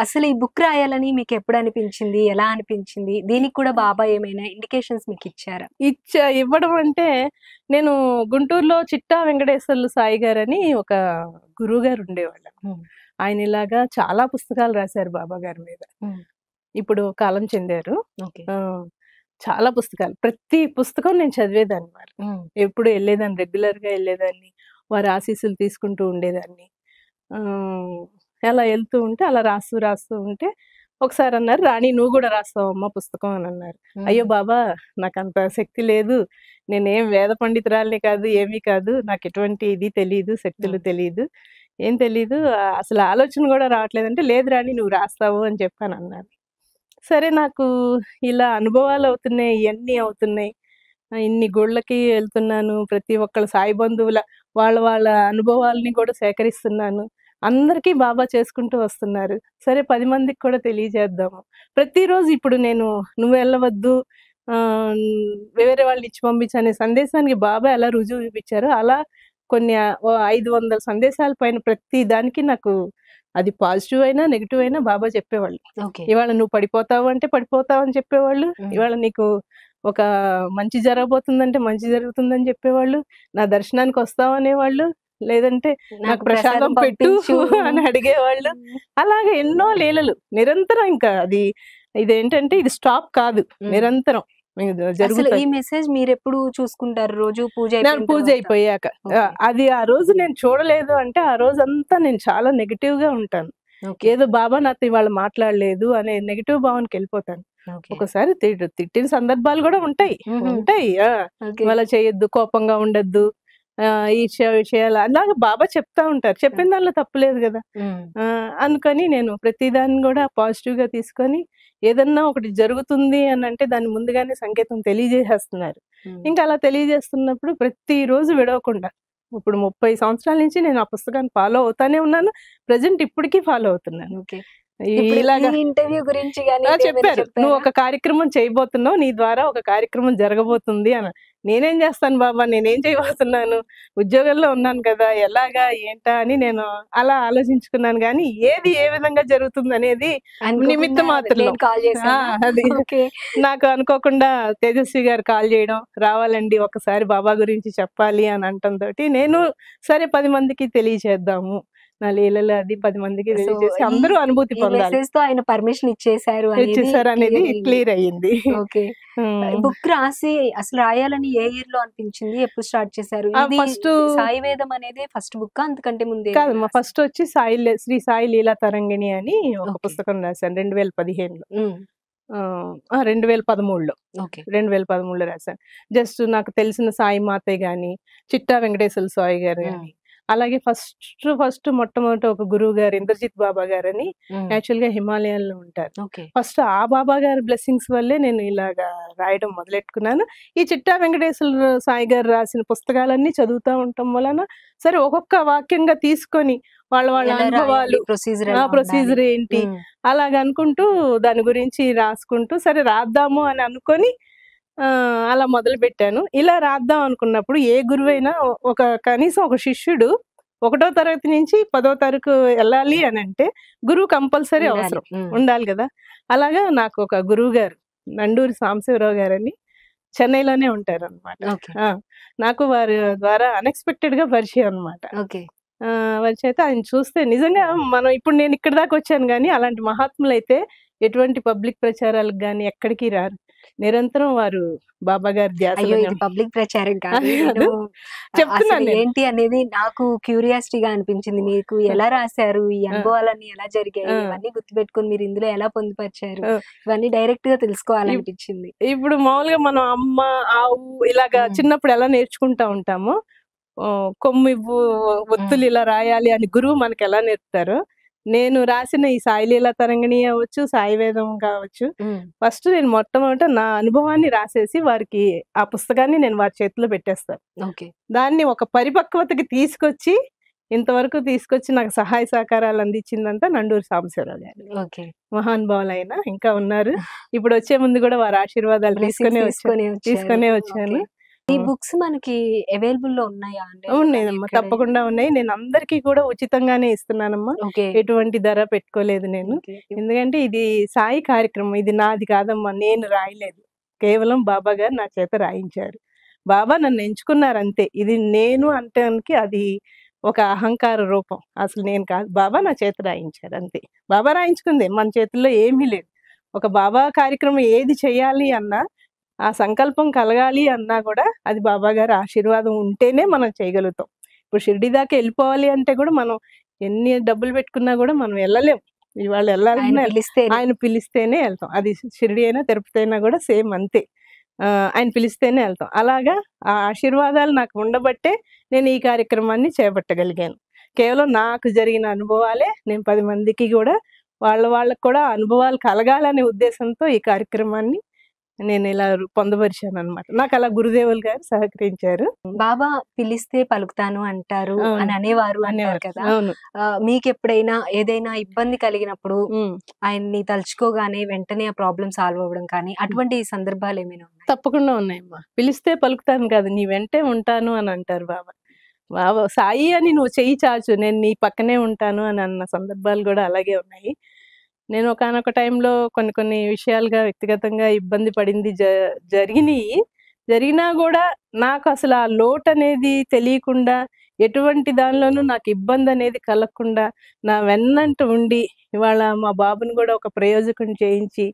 అసలు ఈ బుక్ రాయాలని మీకు ఎప్పుడు అనిపించింది ఎలా అనిపించింది దీనికి కూడా బాబా ఏమైనా ఇండికేషన్స్ మీకు ఇచ్చారా ఇచ్చ ఇవ్వడం అంటే నేను గుంటూరులో చిట్టా వెంకటేశ్వర్లు సాయి గారని ఒక గురువు గారు ఉండేవాళ్ళు ఆయన ఇలాగా చాలా పుస్తకాలు రాశారు బాబా గారి మీద ఇప్పుడు కాలం చెందారు చాలా పుస్తకాలు ప్రతి పుస్తకం నేను చదివేదాన్ని మరి ఎప్పుడు వెళ్ళేదాన్ని రెగ్యులర్గా వెళ్ళేదాన్ని వారి ఆశీస్సులు తీసుకుంటూ ఉండేదాన్ని అలా వెళ్తూ ఉంటే అలా రాస్తూ రాస్తూ ఉంటే ఒకసారి అన్నారు రాణి నువ్వు కూడా రాస్తావమ్మా పుస్తకం అని అన్నారు అయ్యో బాబా నాకు అంత శక్తి లేదు నేనేం వేద పండితురాలని కాదు ఏమీ కాదు నాకు ఎటువంటి ఇది తెలియదు శక్తులు తెలియదు ఏం తెలీదు అసలు ఆలోచన కూడా రావట్లేదు అంటే లేదు రాణి నువ్వు రాస్తావు అని చెప్పాను అన్నారు సరే నాకు ఇలా అనుభవాలు అవుతున్నాయి ఇవన్నీ అవుతున్నాయి ఇన్ని గుళ్ళకి వెళ్తున్నాను ప్రతి ఒక్కళ్ళ సాయి బంధువుల వాళ్ళ వాళ్ళ అనుభవాలని కూడా సేకరిస్తున్నాను అందరికీ బాబా చేసుకుంటూ వస్తున్నారు సరే పది మందికి కూడా తెలియజేద్దాము ప్రతిరోజు ఇప్పుడు నేను నువ్వు వెళ్ళవద్దు వేరే వాళ్ళు ఇచ్చి పంపించు అనే సందేశానికి బాబా ఎలా రుజువు చూపించారో అలా కొన్ని ఐదు వందల సందేశాల పైన ప్రతి దానికి నాకు అది పాజిటివ్ అయినా నెగిటివ్ అయినా బాబా చెప్పేవాళ్ళు ఇవాళ నువ్వు పడిపోతావు అంటే పడిపోతావు అని చెప్పేవాళ్ళు ఇవాళ నీకు ఒక మంచి జరగబోతుందంటే మంచి జరుగుతుందని చెప్పేవాళ్ళు నా దర్శనానికి వస్తావు అనేవాళ్ళు లేదంటే నాకు ప్రసాదం పెట్టు అని అడిగేవాళ్ళు అలాగే ఎన్నో లీలలు నిరంతరం ఇంకా అది ఇదేంటంటే ఇది స్టాప్ కాదు నిరంతరం ఈ మెసేజ్ మీరు ఎప్పుడు చూసుకుంటారు రోజు పూజ పూజ అయిపోయాక అది ఆ రోజు నేను చూడలేదు అంటే ఆ రోజు అంతా నేను చాలా నెగిటివ్ గా ఉంటాను ఏదో బాబా నాతో ఇవాళ మాట్లాడలేదు అనే నెగిటివ్ భావనకి వెళ్ళిపోతాను ఒకసారి తిట్టిన సందర్భాలు కూడా ఉంటాయి ఉంటాయి ఇవాళ చేయొద్దు కోపంగా ఉండద్దు ఈ చేయాలి అలాగే బాబా చెప్తా ఉంటారు చెప్పిన దానిలో తప్పులేదు కదా అనుకొని నేను ప్రతిదాన్ని కూడా పాజిటివ్ గా తీసుకొని ఏదన్నా ఒకటి జరుగుతుంది అని అంటే దాన్ని ముందుగానే సంకేతం తెలియజేసేస్తున్నారు ఇంకా అలా తెలియజేస్తున్నప్పుడు ప్రతి రోజు విడవకుండా ఇప్పుడు ముప్పై సంవత్సరాల నుంచి నేను ఆ పుస్తకాన్ని ఫాలో అవుతానే ఉన్నాను ప్రజెంట్ ఇప్పటికీ ఫాలో అవుతున్నాను ఓకే ఇంటర్వ్యూ గురించి చెప్పారు నువ్వు ఒక కార్యక్రమం చేయబోతున్నావు నీ ద్వారా ఒక కార్యక్రమం జరగబోతుంది అని నేనేం చేస్తాను బాబా నేనేం చేయబోతున్నాను ఉద్యోగంలో ఉన్నాను కదా ఎలాగా ఏంటా అని నేను అలా ఆలోచించుకున్నాను కానీ ఏది ఏ విధంగా జరుగుతుంది అనేది నిమిత్త మాత్రం నాకు అనుకోకుండా తేజస్వి గారు కాల్ చేయడం రావాలండి ఒకసారి బాబా గురించి చెప్పాలి అని తోటి నేను సరే పది మందికి తెలియచేద్దాము నాలుగేళ్లలో అది పది మందికి తెలియజేసి అందరూ అనుభూతి పొందాలి తో ఆయన పర్మిషన్ ఇచ్చేసారు ఇచ్చేసారు అనేది క్లియర్ అయ్యింది ఓకే hmm. బుక్ రాసి అసలు రాయాలని ఏ ఇయర్ లో అనిపించింది ఎప్పుడు స్టార్ట్ చేశారు ఫస్ట్ సాయి వేదం అనేది ఫస్ట్ బుక్ అంతకంటే ముందే కాదు ఫస్ట్ వచ్చి సాయి శ్రీ సాయి లీలా తరంగిణి అని ఒక పుస్తకం రాశాను రెండు వేల పదిహేనులో hmm. రెండు వేల పదమూడులో రెండు వేల పదమూడులో రాశాను జస్ట్ నాకు తెలిసిన సాయి మాతే గాని చిట్టా వెంకటేశ్వర సాయి గారు కానీ hmm. అలాగే ఫస్ట్ ఫస్ట్ మొట్టమొదటి ఒక గురువు గారు ఇంద్రజిత్ బాబా గారు అని యాక్చువల్ గా హిమాలయాల్లో ఉంటారు ఫస్ట్ ఆ బాబా గారి బ్లెస్సింగ్స్ వల్లే నేను ఇలాగా రాయడం మొదలెట్టుకున్నాను ఈ చిట్టా వెంకటేశ్వర సాయి గారు రాసిన పుస్తకాలన్నీ చదువుతూ ఉండటం వలన సరే ఒక్కొక్క వాక్యంగా తీసుకొని వాళ్ళ వాళ్ళ అనుభవాలు ప్రొసీజర్ ప్రొసీజర్ ఏంటి అలాగ అనుకుంటూ దాని గురించి రాసుకుంటూ సరే రాద్దాము అని అనుకొని అలా మొదలు పెట్టాను ఇలా రాద్దాం అనుకున్నప్పుడు ఏ గురువైనా ఒక కనీసం ఒక శిష్యుడు ఒకటో తరగతి నుంచి పదో తరగతి వెళ్ళాలి అని అంటే గురువు కంపల్సరీ అవసరం ఉండాలి కదా అలాగా నాకు ఒక గురువు గారు నండూరి గారు గారని చెన్నైలోనే ఉంటారు అనమాట నాకు వారి ద్వారా అన్ఎక్స్పెక్టెడ్ గా పరిచయం అనమాట పరిచయం అయితే ఆయన చూస్తే నిజంగా మనం ఇప్పుడు నేను ఇక్కడ దాకా వచ్చాను కానీ అలాంటి మహాత్ములు అయితే ఎటువంటి పబ్లిక్ ప్రచారాలకు కానీ ఎక్కడికి రారు నిరంతరం వారు బాబా గారి పబ్లిక్ ప్రచారం కాదు చెప్తున్నాను ఏంటి అనేది నాకు క్యూరియాసిటీగా అనిపించింది మీకు ఎలా రాశారు ఈ అనుభవాలన్నీ ఎలా జరిగాయి ఇవన్నీ గుర్తుపెట్టుకుని మీరు ఇందులో ఎలా పొందుపరిచారు ఇవన్నీ డైరెక్ట్ గా తెలుసుకోవాలనిపించింది ఇప్పుడు మామూలుగా మనం అమ్మ ఆవు ఇలాగా చిన్నప్పుడు ఎలా నేర్చుకుంటా ఉంటాము కొమ్మి ఒత్తులు ఇలా రాయాలి అని గురువు మనకి ఎలా నేర్పుతారు నేను రాసిన ఈ సాయిలీల తరంగిణి అవ్వచ్చు సాయి వేదం కావచ్చు ఫస్ట్ నేను మొట్టమొదట నా అనుభవాన్ని రాసేసి వారికి ఆ పుస్తకాన్ని నేను వారి చేతిలో పెట్టేస్తాను దాన్ని ఒక పరిపక్వతకి తీసుకొచ్చి ఇంతవరకు తీసుకొచ్చి నాకు సహాయ సహకారాలు అందించిందంతా నండూరు సాంబశివరావు గారు మహానుభావులైన ఇంకా ఉన్నారు ఇప్పుడు వచ్చే ముందు కూడా వారి ఆశీర్వాదాలు తీసుకునే తీసుకునే వచ్చాను ఈ బుక్స్ మనకి అవైలబుల్ లో ఉన్నాయా ఉన్నాయమ్మా తప్పకుండా ఉన్నాయి నేను అందరికీ కూడా ఉచితంగానే ఇస్తున్నానమ్మా ఎటువంటి ధర పెట్టుకోలేదు నేను ఎందుకంటే ఇది సాయి కార్యక్రమం ఇది నాది కాదమ్మా నేను రాయలేదు కేవలం బాబా గారు నా చేత రాయించారు బాబా నన్ను ఎంచుకున్నారు అంతే ఇది నేను అంటానికి అది ఒక అహంకార రూపం అసలు నేను కాదు బాబా నా చేత రాయించారు అంతే బాబా రాయించుకుంది మన చేతుల్లో ఏమీ లేదు ఒక బాబా కార్యక్రమం ఏది చేయాలి అన్నా ఆ సంకల్పం కలగాలి అన్నా కూడా అది బాబా గారి ఆశీర్వాదం ఉంటేనే మనం చేయగలుగుతాం ఇప్పుడు షిరిడి దాకా వెళ్ళిపోవాలి అంటే కూడా మనం ఎన్ని డబ్బులు పెట్టుకున్నా కూడా మనం వెళ్ళలేం ఇవాళ వెళ్ళాలన్నా ఆయన పిలిస్తేనే వెళ్తాం అది షిరిడి అయినా తిరుపతి అయినా కూడా సేమ్ అంతే ఆయన పిలిస్తేనే వెళ్తాం అలాగా ఆ ఆశీర్వాదాలు నాకు ఉండబట్టే నేను ఈ కార్యక్రమాన్ని చేపట్టగలిగాను కేవలం నాకు జరిగిన అనుభవాలే నేను పది మందికి కూడా వాళ్ళ వాళ్ళకు కూడా అనుభవాలు కలగాలనే ఉద్దేశంతో ఈ కార్యక్రమాన్ని నేను ఇలా పొందపరిచాను అనమాట నాకు అలా గురుదేవులు గారు సహకరించారు బాబా పిలిస్తే పలుకుతాను అంటారు అని అనేవారు అనేవారు కదా మీకు ఎప్పుడైనా ఏదైనా ఇబ్బంది కలిగినప్పుడు ఆయన్ని తలుచుకోగానే వెంటనే ఆ ప్రాబ్లం సాల్వ్ అవ్వడం కానీ అటువంటి సందర్భాలు ఏమైనా తప్పకుండా ఉన్నాయమ్మా పిలిస్తే పలుకుతాను కాదు నీ వెంటే ఉంటాను అని అంటారు బాబా సాయి అని నువ్వు చెయ్యి చాచు నేను నీ పక్కనే ఉంటాను అని అన్న సందర్భాలు కూడా అలాగే ఉన్నాయి నేను ఒకనొక టైంలో కొన్ని కొన్ని విషయాలుగా వ్యక్తిగతంగా ఇబ్బంది పడింది జ జరిగినాయి జరిగినా కూడా నాకు అసలు ఆ లోటు అనేది తెలియకుండా ఎటువంటి దానిలోనూ నాకు ఇబ్బంది అనేది కలగకుండా నా వెన్నంట ఉండి ఇవాళ మా బాబుని కూడా ఒక ప్రయోజకం చేయించి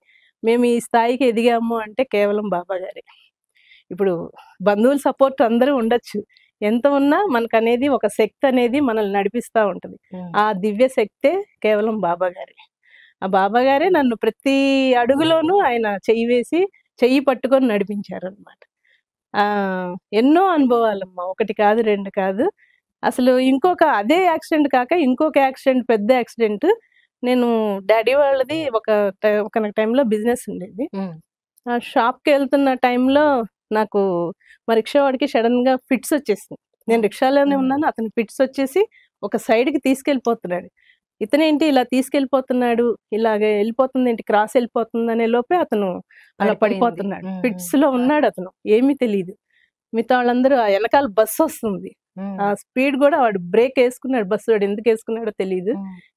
మేము ఈ స్థాయికి ఎదిగాము అంటే కేవలం బాబా గారే ఇప్పుడు బంధువుల సపోర్ట్ అందరూ ఉండొచ్చు ఎంత ఉన్నా మనకు అనేది ఒక శక్తి అనేది మనల్ని నడిపిస్తూ ఉంటుంది ఆ దివ్య శక్తే కేవలం బాబా గారే ఆ బాబా గారే నన్ను ప్రతి అడుగులోనూ ఆయన చెయ్యి వేసి చెయ్యి పట్టుకొని నడిపించారు అనమాట ఎన్నో అనుభవాలమ్మా ఒకటి కాదు రెండు కాదు అసలు ఇంకొక అదే యాక్సిడెంట్ కాక ఇంకొక యాక్సిడెంట్ పెద్ద యాక్సిడెంట్ నేను డాడీ వాళ్ళది ఒక ఒక టైంలో బిజినెస్ ఉండేది ఆ షాప్కి వెళ్తున్న టైంలో నాకు మా రిక్షా వాడికి సడన్గా ఫిట్స్ వచ్చేసింది నేను రిక్షాలోనే ఉన్నాను అతను ఫిట్స్ వచ్చేసి ఒక సైడ్కి తీసుకెళ్ళిపోతున్నాడు ఇతనేంటి ఇలా తీసుకెళ్లిపోతున్నాడు ఇలాగే వెళ్ళిపోతుంది ఏంటి క్రాస్ వెళ్ళిపోతుంది అనే లోపే అతను అలా పడిపోతున్నాడు పిట్స్ లో ఉన్నాడు అతను ఏమీ తెలియదు మిగతా వాళ్ళందరూ ఆ వెనకాల బస్సు వస్తుంది ఆ స్పీడ్ కూడా వాడు బ్రేక్ వేసుకున్నాడు బస్సు వాడు ఎందుకు వేసుకున్నాడో తెలియదు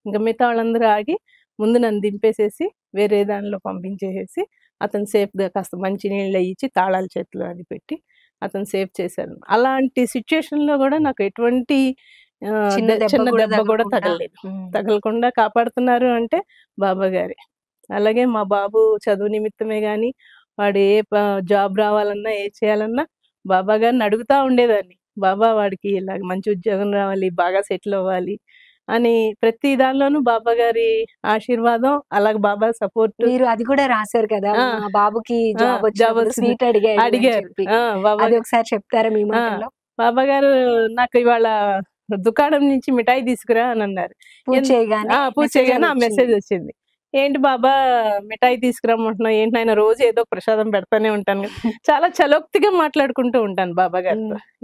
ఇంకా మిగతా వాళ్ళందరూ ఆగి ముందు నన్ను దింపేసేసి వేరే దానిలో పంపించేసేసి అతను సేఫ్ గా కాస్త మంచి నీళ్ళు ఇచ్చి తాళాల చేతులు అది పెట్టి అతను సేఫ్ చేశాను అలాంటి లో కూడా నాకు ఎటువంటి చిన్న దెబ్బ కూడా తగలలేదు తగలకుండా కాపాడుతున్నారు అంటే బాబా గారి అలాగే మా బాబు చదువు నిమిత్తమే గాని వాడు ఏ జాబ్ రావాలన్నా ఏ చేయాలన్నా బాబా గారిని అడుగుతా ఉండేదాన్ని బాబా వాడికి ఇలా మంచి ఉద్యోగం రావాలి బాగా సెటిల్ అవ్వాలి అని ప్రతి దానిలోనూ బాబా గారి ఆశీర్వాదం అలాగే బాబా సపోర్ట్ మీరు అది కూడా రాశారు కదా బాబుకి జాబ్ సీట్ అడిగారు అడిగారు బాబా ఒకసారి చెప్తారా మీ బాబా గారు నాకు ఇవాళ దుకాణం నుంచి మిఠాయి తీసుకురా అని అన్నారు పూజ చేయగానే ఆ మెసేజ్ వచ్చింది ఏంటి బాబా మిఠాయి తీసుకురామంటున్నావు ఏంటి ఆయన రోజు ఏదో ప్రసాదం పెడతానే ఉంటాను చాలా చలోక్తిగా మాట్లాడుకుంటూ ఉంటాను బాబా గారు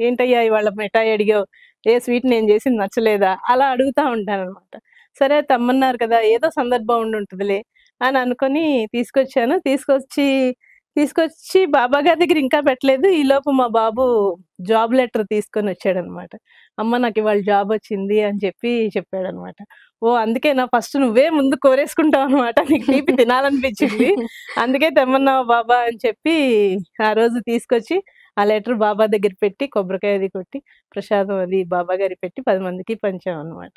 ఏంటయ్యా ఇవాళ మిఠాయి అడిగావు ఏ స్వీట్ నేను చేసింది నచ్చలేదా అలా అడుగుతా ఉంటాను అనమాట సరే తమ్మన్నారు కదా ఏదో సందర్భం ఉండి ఉంటుందిలే అని అనుకుని తీసుకొచ్చాను తీసుకొచ్చి తీసుకొచ్చి బాబా గారి దగ్గర ఇంకా పెట్టలేదు ఈలోపు మా బాబు జాబ్ లెటర్ తీసుకొని వచ్చాడనమాట అమ్మ నాకు ఇవాళ జాబ్ వచ్చింది అని చెప్పి చెప్పాడు అనమాట ఓ అందుకే నా ఫస్ట్ నువ్వే ముందు కోరేసుకుంటావు అనమాట నీకు తీపి తినాలనిపించింది అందుకే తెమ్మన్నావు బాబా అని చెప్పి ఆ రోజు తీసుకొచ్చి ఆ లెటర్ బాబా దగ్గర పెట్టి కొబ్బరికాయ అది కొట్టి ప్రసాదం అది బాబా గారి పెట్టి పది మందికి పంచాం అనమాట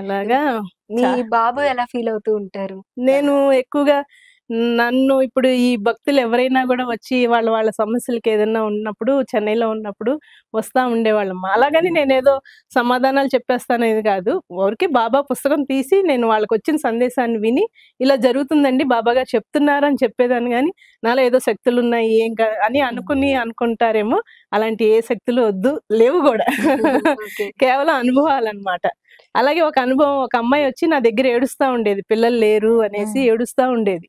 అలాగా మీ బాబు ఎలా ఫీల్ అవుతూ ఉంటారు నేను ఎక్కువగా నన్ను ఇప్పుడు ఈ భక్తులు ఎవరైనా కూడా వచ్చి వాళ్ళ వాళ్ళ సమస్యలకి ఏదైనా ఉన్నప్పుడు చెన్నైలో ఉన్నప్పుడు వస్తూ ఉండేవాళ్ళం అలాగని నేను ఏదో సమాధానాలు చెప్పేస్తానేది కాదు ఎవరికి బాబా పుస్తకం తీసి నేను వాళ్ళకి వచ్చిన సందేశాన్ని విని ఇలా జరుగుతుందండి బాబా గారు చెప్తున్నారని చెప్పేదాన్ని కానీ నాలో ఏదో శక్తులు ఉన్నాయి ఏం అని అనుకుని అనుకుంటారేమో అలాంటి ఏ శక్తులు వద్దు లేవు కూడా కేవలం అనుభవాలన్నమాట అలాగే ఒక అనుభవం ఒక అమ్మాయి వచ్చి నా దగ్గర ఏడుస్తా ఉండేది పిల్లలు లేరు అనేసి ఏడుస్తా ఉండేది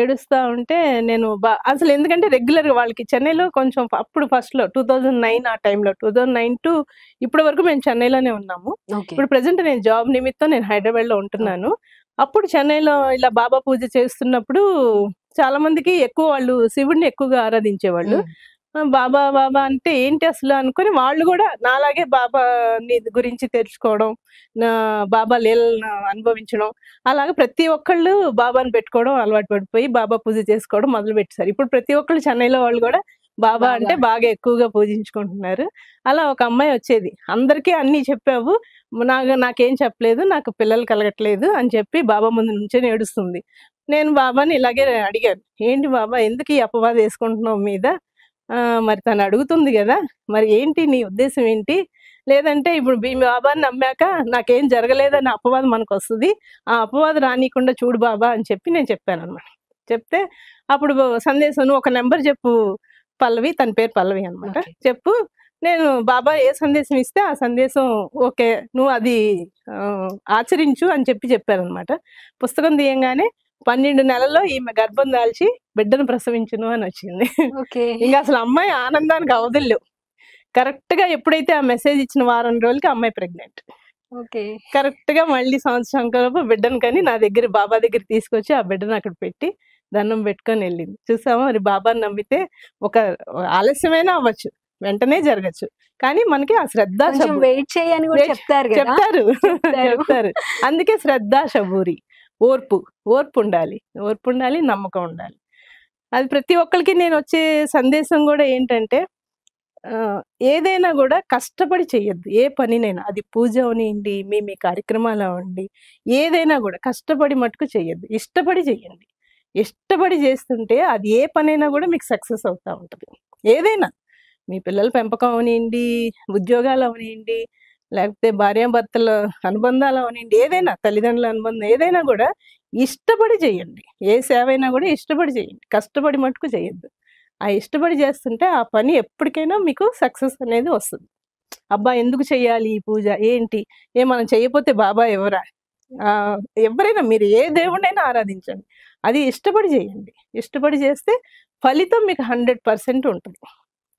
ఏడుస్తా ఉంటే నేను అసలు ఎందుకంటే రెగ్యులర్ వాళ్ళకి చెన్నైలో కొంచెం అప్పుడు ఫస్ట్ లో టూ థౌజండ్ నైన్ ఆ టైంలో టూ థౌజండ్ నైన్ టు ఇప్పటి వరకు మేము చెన్నైలోనే ఉన్నాము ఇప్పుడు ప్రజెంట్ నేను జాబ్ నిమిత్తం నేను హైదరాబాద్ లో ఉంటున్నాను అప్పుడు చెన్నైలో ఇలా బాబా పూజ చేస్తున్నప్పుడు చాలా మందికి ఎక్కువ వాళ్ళు శివుడిని ఎక్కువగా ఆరాధించేవాళ్ళు బాబా బాబా అంటే ఏంటి అసలు అనుకుని వాళ్ళు కూడా నాలాగే బాబా గురించి తెలుసుకోవడం నా బాబా లీలను అనుభవించడం అలాగే ప్రతి ఒక్కళ్ళు బాబాను పెట్టుకోవడం అలవాటు పడిపోయి బాబా పూజ చేసుకోవడం మొదలు పెట్టేశారు ఇప్పుడు ప్రతి ఒక్కళ్ళు చెన్నైలో వాళ్ళు కూడా బాబా అంటే బాగా ఎక్కువగా పూజించుకుంటున్నారు అలా ఒక అమ్మాయి వచ్చేది అందరికీ అన్నీ చెప్పావు నాకు నాకేం చెప్పలేదు నాకు పిల్లలు కలగట్లేదు అని చెప్పి బాబా ముందు నుంచే ఏడుస్తుంది నేను బాబాని ఇలాగే అడిగాను ఏంటి బాబా ఎందుకు ఈ అపవాదం వేసుకుంటున్నావు మీద మరి తను అడుగుతుంది కదా మరి ఏంటి నీ ఉద్దేశం ఏంటి లేదంటే ఇప్పుడు మీ బాబాని నమ్మాక నాకేం జరగలేదని అపవాదం మనకు వస్తుంది ఆ అపవాదం రానియకుండా చూడు బాబా అని చెప్పి నేను చెప్పాను అనమాట చెప్తే అప్పుడు సందేశం ఒక నెంబర్ చెప్పు పల్లవి తన పేరు పల్లవి అనమాట చెప్పు నేను బాబా ఏ సందేశం ఇస్తే ఆ సందేశం ఓకే నువ్వు అది ఆచరించు అని చెప్పి చెప్పారనమాట పుస్తకం తీయంగానే పన్నెండు నెలల్లో ఈమె గర్భం దాల్చి బిడ్డను ప్రసవించును అని వచ్చింది ఇంకా అసలు అమ్మాయి ఆనందానికి అవధులు కరెక్ట్ గా ఎప్పుడైతే ఆ మెసేజ్ ఇచ్చిన వారం రోజులకి అమ్మాయి ప్రెగ్నెంట్ కరెక్ట్ గా మళ్ళీ సంవత్సరం కలపు బిడ్డను కానీ నా దగ్గర బాబా దగ్గర తీసుకొచ్చి ఆ బిడ్డను అక్కడ పెట్టి దండం పెట్టుకొని వెళ్ళింది చూసాము మరి బాబాని నమ్మితే ఒక ఆలస్యమైనా అవ్వచ్చు వెంటనే జరగచ్చు కానీ మనకి ఆ శ్రద్ధ వెయిట్ చేయని చెప్తారు చెప్తారు చెప్తారు అందుకే శ్రద్ధ శబూరి ఓర్పు ఓర్పు ఉండాలి ఓర్పు ఉండాలి నమ్మకం ఉండాలి అది ప్రతి ఒక్కరికి నేను వచ్చే సందేశం కూడా ఏంటంటే ఏదైనా కూడా కష్టపడి చేయొద్దు ఏ పనినైనా అది పూజ అవనివ్వండి మీ మీ కార్యక్రమాలు అవ్వండి ఏదైనా కూడా కష్టపడి మటుకు చేయొద్దు ఇష్టపడి చేయండి ఇష్టపడి చేస్తుంటే అది ఏ పనైనా కూడా మీకు సక్సెస్ అవుతూ ఉంటుంది ఏదైనా మీ పిల్లల పెంపకం అవనివ్వండి ఉద్యోగాలు అవనివ్వండి లేకపోతే భార్యాభర్తల అనుబంధాలు అవనివ్వండి ఏదైనా తల్లిదండ్రుల అనుబంధం ఏదైనా కూడా ఇష్టపడి చేయండి ఏ సేవ అయినా కూడా ఇష్టపడి చేయండి కష్టపడి మటుకు చేయొద్దు ఆ ఇష్టపడి చేస్తుంటే ఆ పని ఎప్పటికైనా మీకు సక్సెస్ అనేది వస్తుంది అబ్బా ఎందుకు చేయాలి ఈ పూజ ఏంటి ఏ మనం చేయపోతే బాబా ఎవరా ఎవరైనా మీరు ఏ దేవుడైనా ఆరాధించండి అది ఇష్టపడి చేయండి ఇష్టపడి చేస్తే ఫలితం మీకు హండ్రెడ్ పర్సెంట్ ఉంటుంది